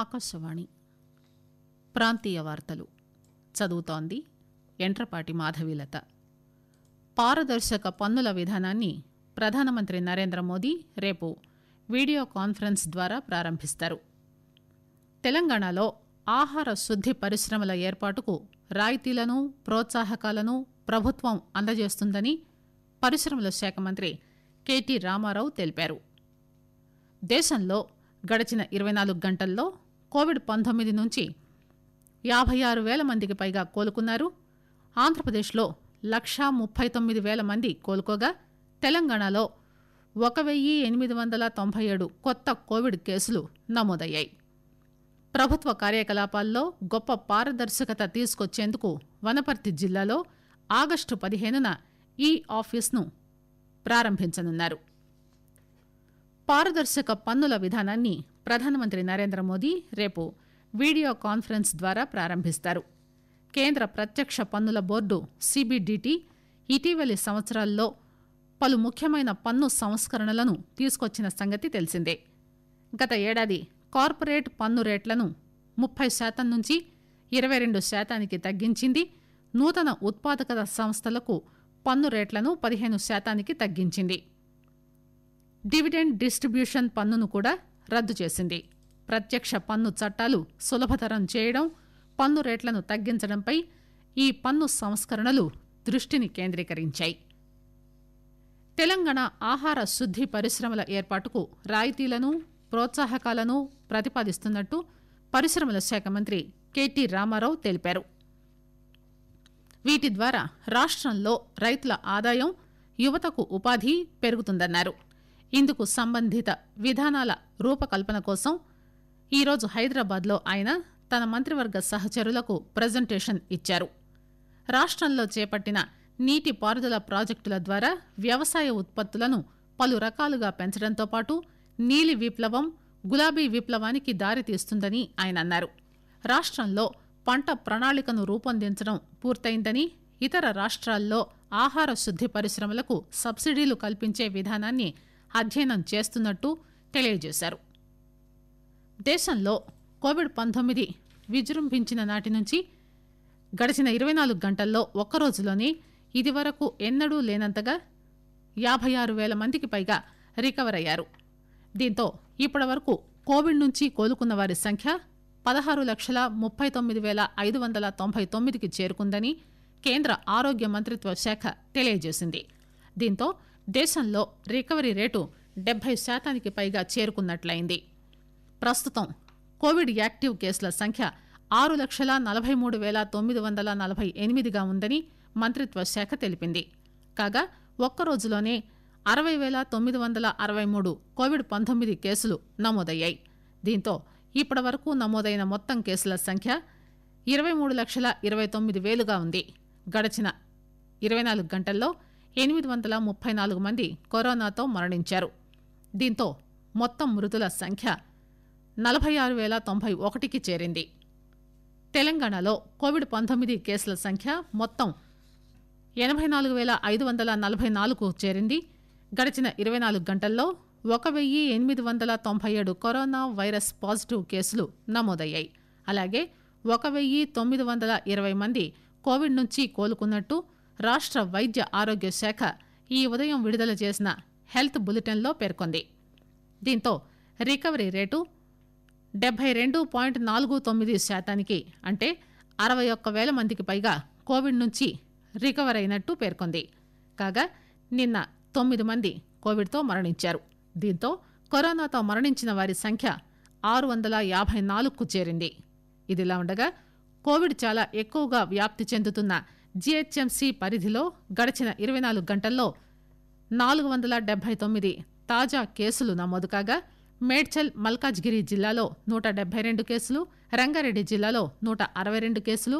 ఆకాశవాణి ప్రాంతీయ వార్తలు చదువుతోంది ఎంట్రపాటి మాధవీలత పారదర్శక పన్నుల విధానాన్ని ప్రధానమంత్రి నరేంద్ర మోదీ రేపు వీడియో కాన్ఫరెన్స్ ద్వారా ప్రారంభిస్తారు తెలంగాణలో ఆహార శుద్ది పరిశ్రమల ఏర్పాటుకు రాయితీలను ప్రోత్సాహకాలను ప్రభుత్వం అందజేస్తుందని పరిశ్రమల శాఖ మంత్రి కెటి రామారావు తెలిపారు దేశంలో గడిచిన ఇరవై నాలుగు గంటల్లో కోవిడ్ పంతొమ్మిది నుంచి యాభై ఆరు వేల మందికి పైగా కోలుకున్నారు ఆంధ్రప్రదేశ్లో లక్షా ముప్పై తొమ్మిది వేల మంది కోలుకోగా తెలంగాణలో ఒక వెయ్యి ఎనిమిది వందల తొంభై ఏడు కొత్త కోవిడ్ కేసులు నమోదయ్యాయి ప్రభుత్వ కార్యకలాపాల్లో గొప్ప పారదర్శకత తీసుకొచ్చేందుకు వనపర్తి జిల్లాలో ఆగస్టు పదిహేనున ఈ ఆఫీస్ను ప్రారంభించనున్నారు పారదర్శక పన్నుల విధానాన్ని ప్రధానమంత్రి నరేంద్ర మోదీ రేపు వీడియో కాన్ఫరెన్స్ ద్వారా ప్రారంభిస్తారు కేంద్ర ప్రత్యక్ష పన్నుల బోర్డు సిబిడిటి ఇటీవలి సంవత్సరాల్లో పలు ముఖ్యమైన పన్ను సంస్కరణలను తీసుకొచ్చిన సంగతి తెలిసిందే గత ఏడాది కార్పొరేట్ పన్ను రేట్లను ముప్పై శాతం నుంచి ఇరవై రెండు శాతానికి తగ్గించింది నూతన ఉత్పాదక సంస్థలకు పన్ను రేట్లను పదిహేను శాతానికి తగ్గించింది డివిడెండ్ డిస్ట్రిబ్యూషన్ పన్నును కూడా రద్దు చేసింది ప్రత్యక్ష పన్ను చట్టాలు సులభతరం చేయడం పన్ను రేట్లను తగ్గించడంపై ఈ పన్ను సంస్కరణలు దృష్టిని కేంద్రీకరించాయి తెలంగాణ ఆహార శుద్ది పరిశ్రమల ఏర్పాటుకు రాయితీలను ప్రోత్సాహకాలను ప్రతిపాదిస్తున్నట్టు పరిశ్రమల శాఖ మంత్రి కెటి రామారావు తెలిపారు వీటి ద్వారా రాష్ట్రంలో రైతుల ఆదాయం యువతకు ఉపాధి పెరుగుతుందన్నారు ఇందుకు సంబంధిత విధానాల రూపకల్పన కోసం ఈరోజు హైదరాబాద్లో ఆయన తన మంత్రివర్గ సహచరులకు ప్రజెంటేషన్ ఇచ్చారు రాష్టంలో చేపట్టిన నీటి పారుదల ప్రాజెక్టుల ద్వారా వ్యవసాయ ఉత్పత్తులను పలు రకాలుగా పెంచడంతో పాటు నీలి విప్లవం గులాబీ విప్లవానికి దారితీస్తుందని ఆయన అన్నారు రాష్టంలో పంట ప్రణాళికను రూపొందించడం పూర్తయిందని ఇతర రాష్ట్రాల్లో ఆహార శుద్ది పరిశ్రమలకు సబ్సిడీలు కల్పించే విధానాన్ని అధ్యయనం చేస్తున్నట్టు తెలియజేశారు దేశంలో కోవిడ్ పంతొమ్మిది విజృంభించిన నాటి నుంచి గడిచిన ఇరవై నాలుగు గంటల్లో ఒక్కరోజులోనే ఇదివరకు ఎన్నడూ లేనంతగా యాభై ఆరు వేల మందికి పైగా రికవర్ అయ్యారు దీంతో ఇప్పటి వరకు కోవిడ్ నుంచి కోలుకున్న వారి సంఖ్య పదహారు లక్షల ముప్పై తొమ్మిది వేల ఐదు వందల తొంభై తొమ్మిదికి చేరుకుందని కేంద్ర ఆరోగ్య మంత్రిత్వ శాఖ తెలియజేసింది దీంతో దేశంలో రికవరీ రేటు డెబ్బై శాతానికి పైగా చేరుకున్నట్లయింది ప్రస్తుతం కోవిడ్ యాక్టివ్ కేసుల సంఖ్య ఆరు లక్షల నలబై మూడు వేల తొమ్మిది వందల నలబై ఎనిమిదిగా ఉందని మంత్రిత్వ శాఖ తెలిపింది కాగా ఒక్కరోజులోనే అరవై వేల తొమ్మిది వందల అరవై మూడు కోవిడ్ పంతొమ్మిది కేసులు నమోదయ్యాయి దీంతో ఇప్పటి వరకు నమోదైన మొత్తం కేసుల సంఖ్య ఇరవై మూడు లక్షల ఇరవై తొమ్మిది వేలుగా ఉంది గడచిన ఇరవై నాలుగు గంటల్లో ఎనిమిది వందల ముప్పై నాలుగు మంది కరోనాతో మరణించారు దీంతో మొత్తం మృతుల సంఖ్య నలభై ఆరు పేల తొంభై ఒకటికి చేరింది తెలంగాణలో కోవిడ్ పంతొమ్మిది కేసుల సంఖ్య మొత్తం ఎనభై నాలుగు పేల ఐదు వందల నలభై నాలుగు చేరింది గడిచిన ఇరవై నాలుగు గంటల్లో ఒక వెయ్యి ఎనిమిది వందల తొంభై ఏడు కరోనా వైరస్ పాజిటివ్ కేసులు నమోదయ్యాయి అలాగే ఒక వెయ్యి తొమ్మిది వందల ఇరవై మంది కోవిడ్ నుంచి కోలుకున్నట్టు రాష్ట వైద్య ఆరోగ్య శాఖ ఈ ఉదయం విడుదల చేసిన హెల్త్ బులెటిన్లో పేర్కొంది దీంతో రికవరీ రేటు డెబ్బై రెండు పాయింట్ నాలుగు తొమ్మిది శాతానికి అంటే అరవై ఒక్క వేల మందికి పైగా కోవిడ్ నుంచి రికవర్ అయినట్టు పేర్కొంది కాగా నిన్న తొమ్మిది మంది కోవిడ్తో మరణించారు దీంతో కరోనాతో మరణించిన వారి సంఖ్య ఆరు వందల యాభై నాలుగుకు చేరింది ఇదిలా ఉండగా కోవిడ్ చాలా ఎక్కువగా వ్యాప్తి చెందుతున్న జీహెచ్ఎంసీ పరిధిలో గడచిన ఇరవై నాలుగు గంటల్లో నాలుగు వందల డెబ్బై తొమ్మిది తాజా కేసులు నమోదు కాగా మేడ్చల్ మల్కాజ్గిరి జిల్లాలో నూట డెబ్బై రెండు కేసులు రంగారెడ్డి జిల్లాలో నూట అరవై రెండు కేసులు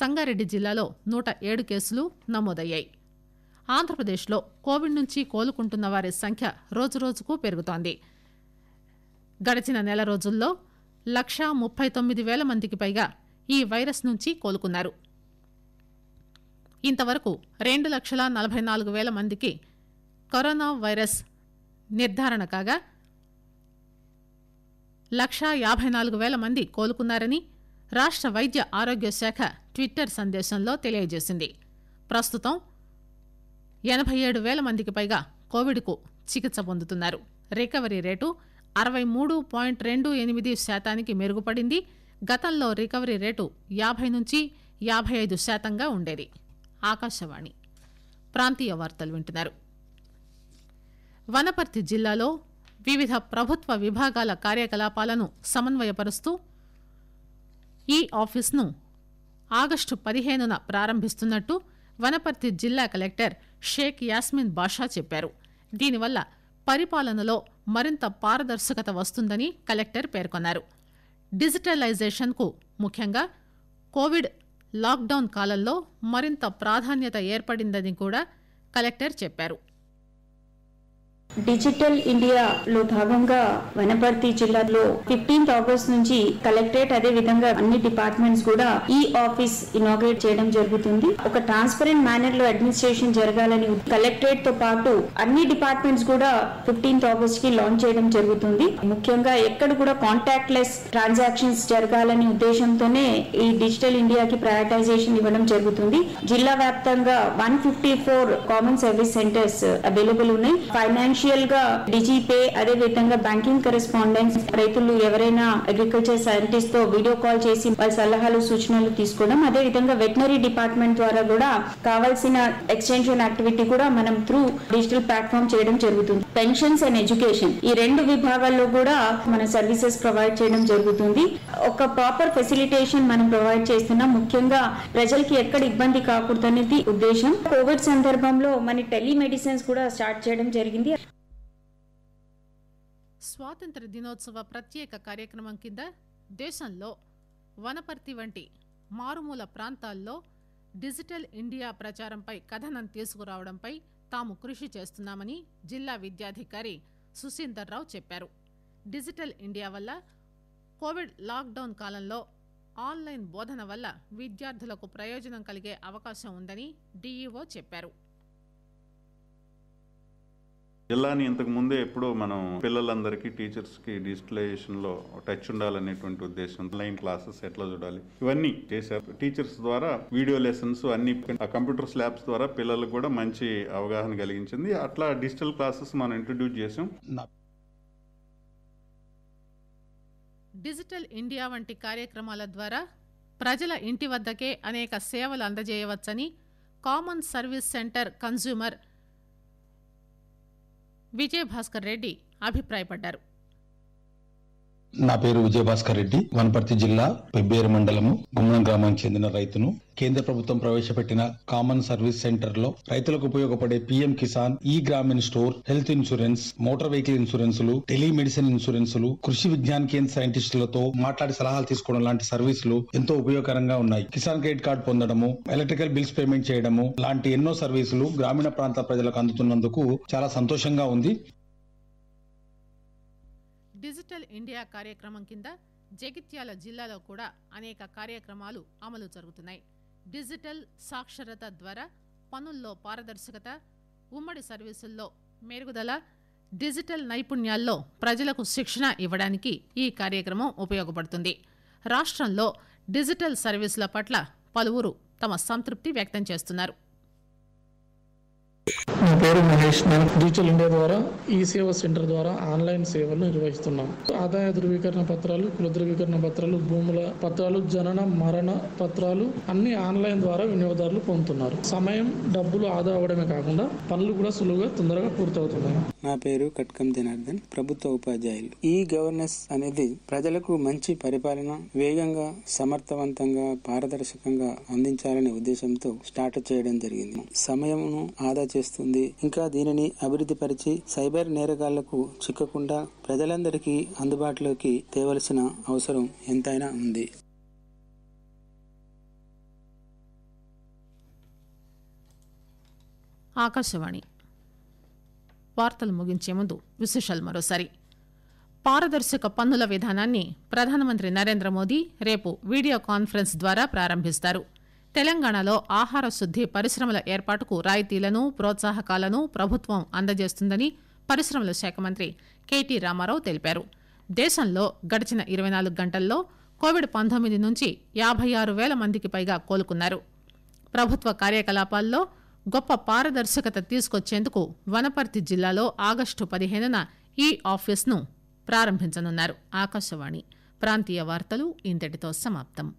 సంగారెడ్డి జిల్లాలో నూట ఏడు కేసులు నమోదయ్యాయి ఆంధ్రప్రదేశ్లో కోవిడ్ నుంచి కోలుకుంటున్న వారి సంఖ్య రోజురోజుకు పెరుగుతోంది గడిచిన నెల రోజుల్లో లక్షా ముప్పై తొమ్మిది వేల మందికి పైగా ఈ వైరస్ నుంచి కోలుకున్నారు ఇంతవరకు రెండు లక్షల నలబై నాలుగు పేల మందికి కరోనా వైరస్ నిర్దారణ కాగా లక్ష యాబై నాలుగు పేల మంది కోలుకున్నారని రాష్ట వైద్య ఆరోగ్య శాఖ ట్విట్టర్ సందేశంలో తెలియజేసింది ప్రస్తుతం ఎనబై ఏడు పేల మందికి పైగా కోవిడ్కు చికిత్స పొందుతున్నారు రికవరీ రేటు అరవై మూడు పాయింట్ రెండు ఎనిమిది శాతానికి మెరుగుపడింది గతంలో రికవరీ రేటు యాభై నుంచి యాభై ఐదు శాతంగా ఉండేది ఆకాశవాణి ప్రాంతీయ వార్తలు వింటున్నారు వనపర్తి జిల్లాలో వివిధ ప్రభుత్వ విభాగాల కార్యకలాపాలను సమన్వయపరుస్తూ ఈ ఆఫీస్ను ఆగస్టు పదిహేనున ప్రారంభిస్తున్నట్టు వనపర్తి జిల్లా కలెక్టర్ షేక్ యాస్మిన్ బాషా చెప్పారు దీనివల్ల పరిపాలనలో మరింత పారదర్శకత వస్తుందని కలెక్టర్ పేర్కొన్నారు డిజిటలైజేషన్కు ముఖ్యంగా కోవిడ్ లాక్డౌన్ కాలంలో మరింత ప్రాధాన్యత ఏర్పడిందని కూడా కలెక్టర్ చెప్పారు డిజిటల్ ఇండియా లో భాగంగా వనపర్తి జిల్లాలో ఫిఫ్టీన్త్ ఆగస్ట్ నుంచి కలెక్టరేట్ అదే విధంగా అన్ని డిపార్ట్మెంట్స్ కూడా ఈ ఆఫీస్ ఇనాగ్రేట్ చేయడం జరుగుతుంది ఒక ట్రాన్స్పరెంట్ మేనర్ లో అడ్మినిస్ట్రేషన్ జరగాలని కలెక్టరేట్ తో పాటు అన్ని డిపార్ట్మెంట్స్ కూడా ఫిఫ్టీన్త్ ఆగస్ట్ కి లాంచ్ చేయడం జరుగుతుంది ముఖ్యంగా ఎక్కడ కూడా కాంటాక్ట్ లెస్ ట్రాన్సాక్షన్స్ జరగాలనే ఉద్దేశంతోనే ఈ డిజిటల్ ఇండియాకి ప్రయారిటైజేషన్ ఇవ్వడం జరుగుతుంది జిల్లా వ్యాప్తంగా one fifty four common service centres available ఉన్నాయి ఫైనాన్షియల్ అఫీషియల్ గా డిజిపే అదే విధంగా బ్యాంకింగ్ కరెస్పాండెన్స్ రైతులు ఎవరైనా అగ్రికల్చర్ సైంటిస్ట్ తో వీడియో కాల్ చేసి వాళ్ళ సలహాలు సూచనలు తీసుకోవడం అదే విధంగా వెటనరీ డిపార్ట్మెంట్ ద్వారా కూడా కావాల్సిన ఎక్స్టెన్షన్ యాక్టివిటీ కూడా మనం త్రూ డిజిటల్ ప్లాట్ఫామ్ చేయడం జరుగుతుంది పెన్షన్స్ అండ్ ఎడ్యుకేషన్ ఈ రెండు విభాగాల్లో కూడా మన సర్వీసెస్ ప్రొవైడ్ చేయడం జరుగుతుంది ఒక ప్రాపర్ ఫెసిలిటేషన్ మనం ప్రొవైడ్ చేస్తున్నాం ముఖ్యంగా ప్రజలకి ఎక్కడ ఇబ్బంది కాకూడదు అనేది ఉద్దేశం కోవిడ్ సందర్భంలో మన టెలిమెడిసిన్స్ కూడా స్టార్ట్ చేయడం జరిగింది స్వాతంత్ర దినోత్సవ ప్రత్యేక కార్యక్రమం కింద దేశంలో వనపర్తి వంటి మారుమూల ప్రాంతాల్లో డిజిటల్ ఇండియా ప్రచారంపై కథనం తీసుకురావడంపై తాము కృషి చేస్తున్నామని జిల్లా విద్యాధికారి సుశీందర్ రావు చెప్పారు డిజిటల్ ఇండియా వల్ల కోవిడ్ లాక్డౌన్ కాలంలో ఆన్లైన్ బోధన వల్ల విద్యార్థులకు ప్రయోజనం కలిగే అవకాశం ఉందని డీఈఓ చెప్పారు జిల్లాని ఇంతకుముందే ఎప్పుడో మనం పిల్లలందరికీ టీచర్స్కి డిజిటలైజేషన్లో టచ్ ఉండాలనేటువంటి ఉద్దేశం ఆన్లైన్ క్లాసెస్ ఎట్లా చూడాలి ఇవన్నీ చేశారు టీచర్స్ ద్వారా వీడియో లెసన్స్ అన్ని కంప్యూటర్ స్లాబ్స్ ద్వారా పిల్లలకు కూడా మంచి అవగాహన కలిగించింది అట్లా డిజిటల్ క్లాసెస్ మనం ఇంట్రడ్యూస్ చేసాం డిజిటల్ ఇండియా వంటి కార్యక్రమాల ద్వారా ప్రజల ఇంటి వద్దకే అనేక సేవలు అందజేయవచ్చని common service centre consumer Vijayabhaskar Reddy అభిప్రాయపడ్డారు నా పేరు విజయభాస్కర్ రెడ్డి వనపర్తి జిల్లా పెబ్బేరు మండలము గుమ్మం గ్రామానికి చెందిన రైతును కేంద్ర ప్రభుత్వం ప్రవేశపెట్టిన కామన్ సర్వీస్ సెంటర్ లో రైతులకు ఉపయోగపడే పీఎం కిసాన్ ఈ గ్రామీణ store health insurance motor vehicle ఇన్సూరెన్సులు టెలిమెడిసిన్ ఇన్సూరెన్సులు కృషి విజ్ఞాన్ కేంద్ర సైంటిస్టులతో మాట్లాడి సలహాలు తీసుకోవడం లాంటి సర్వీసులు ఎంతో ఉపయోగకరంగా ఉన్నాయి కిసాన్ క్రెడిట్ కార్డు పొందడము ఎలక్ట్రికల్ బిల్స్ పేమెంట్ చేయడము లాంటి ఎన్నో సర్వీసులు గ్రామీణ ప్రాంత ప్రజలకు అందుతున్నందుకు చాలా సంతోషంగా ఉంది డిజిటల్ ఇండియా కార్యక్రమం కింద జగిత్యాల జిల్లాలో కూడా అనేక కార్యక్రమాలు అమలు జరుగుతున్నాయి డిజిటల్ సాక్షరత ద్వారా పనుల్లో పారదర్శకత ఉమ్మడి సర్వీసుల్లో మెరుగుదల డిజిటల్ నైపుణ్యాల్లో ప్రజలకు శిక్షణ ఇవ్వడానికి ఈ కార్యక్రమం ఉపయోగపడుతుంది రాష్టంలో డిజిటల్ సర్వీసుల పట్ల పలువురు తమ సంతృప్తి వ్యక్తం చేస్తున్నారు నా పేరు మహేష్ నేను డిజిటల్ ఇండియా ద్వారా ఈ సేవ సెంటర్ ద్వారా ఆన్లైన్ సేవలు నిర్వహిస్తున్నాం ఆదాయ ధృవీకరణ పత్రాలు కుల ధృవీకరణ పత్రాలు భూముల పత్రాలు జనన మరణ పత్రాలు అన్ని ఆన్లైన్ ద్వారా వినియోగదారులు పొందుతున్నారు సమయం డబ్బులు ఆదా అవ్వడమే కాకుండా పనులు కూడా సులువుగా తొందరగా పూర్తవుతున్నాయి నా పేరు కట్కం జనార్దన్ ప్రభుత్వ ఉపాధ్యాయులు ఈ గవర్నెన్స్ అనేది ప్రజలకు మంచి పరిపాలన వేగంగా సమర్థవంతంగా పారదర్శకంగా అందించాలనే ఉద్దేశంతో స్టార్ట్ చేయడం జరిగింది సమయమును ఆదా చేస్తుంది ఇంకా దీనిని అభివృద్ధిపరిచి సైబర్ నేరగాళ్లకు చిక్కకుండా ప్రజలందరికీ అందుబాటులోకి తేవలసిన అవసరం ఎంతైనా ఉంది ఆకాశవాణి వార్తలు ముగించే ముందు విశేషాలు మరోసారి పారదర్శక పన్నుల విధానాన్ని ప్రధానమంత్రి నరేంద్ర మోదీ రేపు వీడియో కాన్ఫరెన్స్ ద్వారా ప్రారంభిస్తారు తెలంగాణలో ఆహార శుద్ది పరిశ్రమల ఏర్పాటుకు రాయితీలను ప్రోత్సాహకాలను ప్రభుత్వం అందజేస్తుందని పరిశ్రమల శాఖ మంత్రి కెటి రామారావు తెలిపారు దేశంలో గడిచిన ఇరవై నాలుగు గంటల్లో కోవిడ్ పంతొమ్మిది నుంచి యాభై ఆరు పేల మందికి పైగా కోలుకున్నారు ప్రభుత్వ కార్యకలాపాల్లో గొప్ప పారదర్శకత తీసుకొచ్చేందుకు వనపర్తి జిల్లాలో ఆగస్టు పదిహేనున ఈ ఆఫీస్ను ప్రారంభించనున్నారు ఆకాశవాణి ప్రాంతీయ వార్తలు ఇంతటితో సమాప్తం